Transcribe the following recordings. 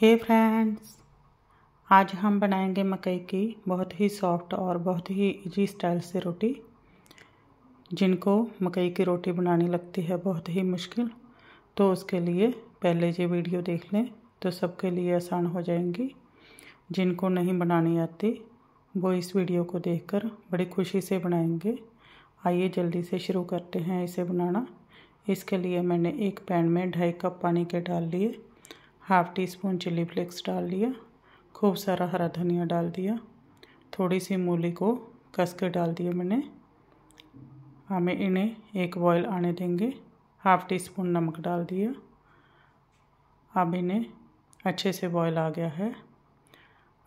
हे hey friends आज हम बनाएंगे मकई की बहुत ही सॉफ्ट और बहुत ही इजी स्टाइल से रोटी जिनको मकई की रोटी बनानी लगती है बहुत ही मुश्किल तो उसके लिए पहले ये वीडियो देख लें तो सबके लिए आसान हो जाएंगी जिनको नहीं बनानी आती वो इस वीडियो को देखकर बड़ी खुशी से बनाएंगे आइए जल्दी से शुरू करते हैं इसे बनाना इसके लिए मैंने एक पैन में ढाई कप पानी के डाल लिए half teaspoon chilli flakes डाल दिया खूब सारा हरा धनिया डाल दिया थोड़ी सी मूली को कस के डाल दिया मैंने हमें इन्हें एक बॉयल आने देंगे हाफ टी स्पून नमक डाल दिया अब इन्हें अच्छे से बॉयल आ गया है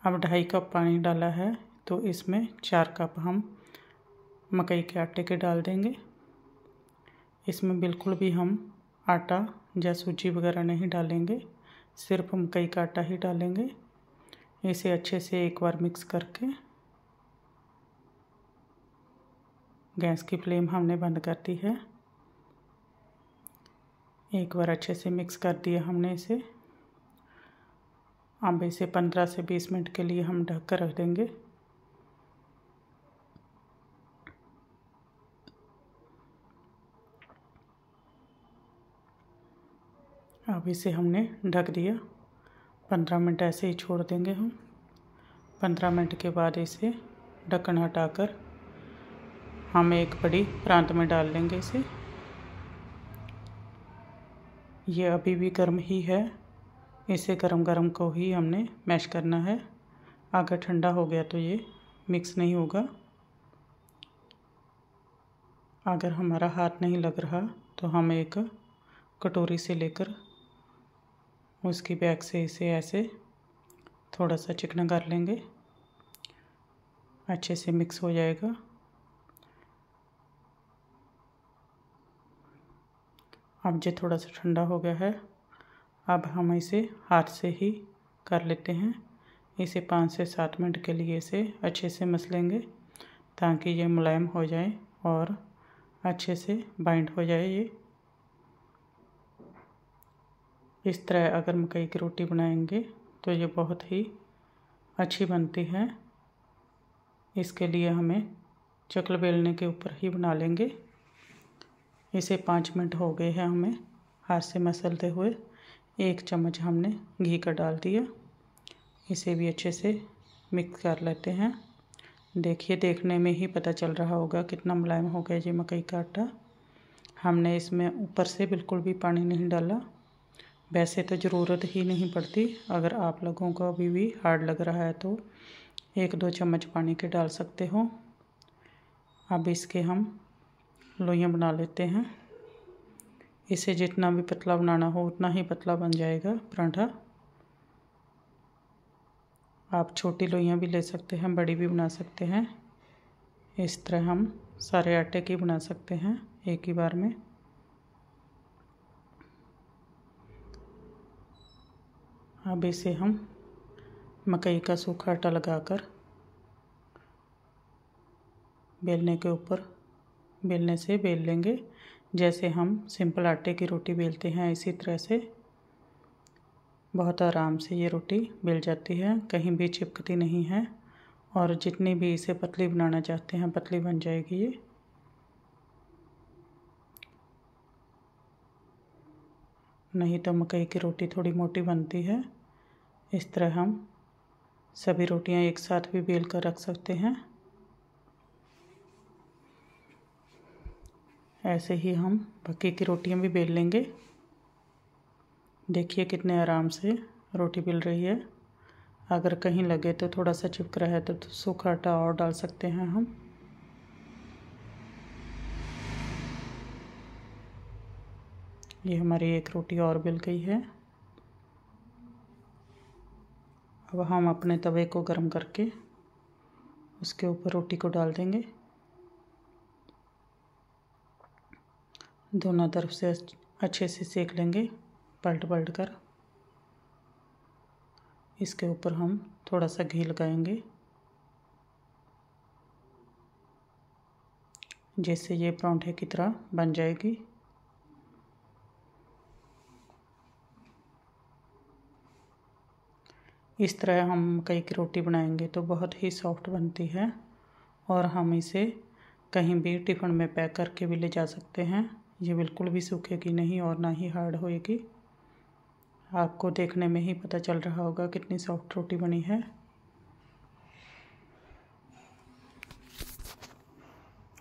अब ढाई कप पानी डाला है तो इसमें चार कप हम मकई के आटे के डाल देंगे इसमें बिल्कुल भी हम आटा या सूजी वगैरह नहीं डालेंगे सिर्फ हम कई का आटा ही डालेंगे इसे अच्छे से एक बार मिक्स करके गैस की फ्लेम हमने बंद कर दी है एक बार अच्छे से मिक्स कर दिया हमने इसे अब इसे पंद्रह से बीस मिनट के लिए हम ढक कर रख देंगे अब इसे हमने ढक दिया पंद्रह मिनट ऐसे ही छोड़ देंगे हम पंद्रह मिनट के बाद इसे ढक्कन हटाकर हम एक बड़ी प्रांत में डाल लेंगे इसे ये अभी भी गर्म ही है इसे गरम गरम को ही हमने मैश करना है अगर ठंडा हो गया तो ये मिक्स नहीं होगा अगर हमारा हाथ नहीं लग रहा तो हम एक कटोरी से लेकर उसकी बैक से इसे ऐसे थोड़ा सा चिकना कर लेंगे अच्छे से मिक्स हो जाएगा अब जो थोड़ा सा ठंडा हो गया है अब हम इसे हाथ से ही कर लेते हैं इसे पाँच से सात मिनट के लिए इसे अच्छे से मस लेंगे ताकि ये मुलायम हो जाए और अच्छे से बाइंड हो जाए ये इस तरह अगर मकई की रोटी बनाएंगे तो ये बहुत ही अच्छी बनती है इसके लिए हमें चकल बेलने के ऊपर ही बना लेंगे इसे पाँच मिनट हो गए हैं हमें हाथ से मसलते हुए एक चम्मच हमने घी का डाल दिया इसे भी अच्छे से मिक्स कर लेते हैं देखिए देखने में ही पता चल रहा होगा कितना मुलायम हो गया ये मकई का आटा हमने इसमें ऊपर से बिल्कुल भी पानी नहीं डाला वैसे तो ज़रूरत ही नहीं पड़ती अगर आप लोगों को अभी भी हार्ड लग रहा है तो एक दो चम्मच पानी के डाल सकते हो अब इसके हम लोइयाँ बना लेते हैं इसे जितना भी पतला बनाना हो उतना ही पतला बन जाएगा पराठा आप छोटी लोइयाँ भी ले सकते हैं बड़ी भी बना सकते हैं इस तरह हम सारे आटे की बना सकते हैं एक ही बार में अब इसे हम मकई का सूखा आटा लगाकर बेलने के ऊपर बेलने से बेल लेंगे जैसे हम सिंपल आटे की रोटी बेलते हैं इसी तरह से बहुत आराम से ये रोटी बेल जाती है कहीं भी चिपकती नहीं है और जितनी भी इसे पतली बनाना चाहते हैं पतली बन जाएगी ये नहीं तो मकई की रोटी थोड़ी मोटी बनती है इस तरह हम सभी रोटियां एक साथ भी बेल कर रख सकते हैं ऐसे ही हम भक्के की रोटियां भी बेल लेंगे देखिए कितने आराम से रोटी बेल रही है अगर कहीं लगे तो थोड़ा सा चिपक रहा है तो, तो सूखा आटा और डाल सकते हैं हम ये हमारी एक रोटी और बेल गई है अब हम अपने तवे को गर्म करके उसके ऊपर रोटी को डाल देंगे दोनों तरफ से अच्छे से सेक लेंगे पलट पलट कर इसके ऊपर हम थोड़ा सा घी लगाएंगे जैसे ये परौंठे की तरह बन जाएगी इस तरह हम कई की रोटी बनाएंगे तो बहुत ही सॉफ्ट बनती है और हम इसे कहीं भी टिफ़िन में पैक करके भी ले जा सकते हैं ये बिल्कुल भी सूखेगी नहीं और ना ही हार्ड होएगी आपको देखने में ही पता चल रहा होगा कितनी सॉफ्ट रोटी बनी है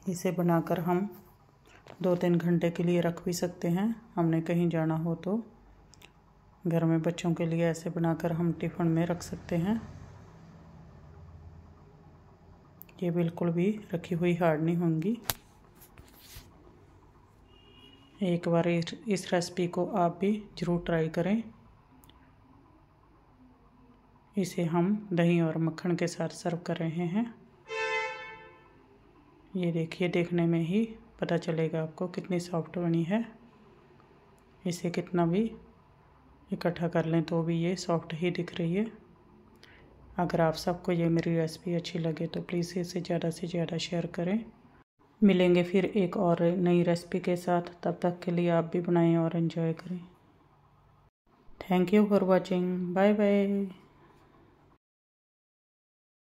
इसे बनाकर हम दो तीन घंटे के लिए रख भी सकते हैं हमने कहीं जाना हो तो घर में बच्चों के लिए ऐसे बनाकर हम टिफ़िन में रख सकते हैं ये बिल्कुल भी रखी हुई हार्ड नहीं होंगी एक बार इस रेसिपी को आप भी ज़रूर ट्राई करें इसे हम दही और मक्खन के साथ सर्व कर रहे हैं ये देखिए देखने में ही पता चलेगा आपको कितनी सॉफ्ट बनी है इसे कितना भी इकट्ठा कर लें तो भी ये सॉफ्ट ही दिख रही है अगर आप सबको ये मेरी रेसिपी अच्छी लगे तो प्लीज़ इसे ज़्यादा से ज़्यादा शेयर करें मिलेंगे फिर एक और नई रेसिपी के साथ तब तक के लिए आप भी बनाएं और इन्जॉय करें thank you for watching bye bye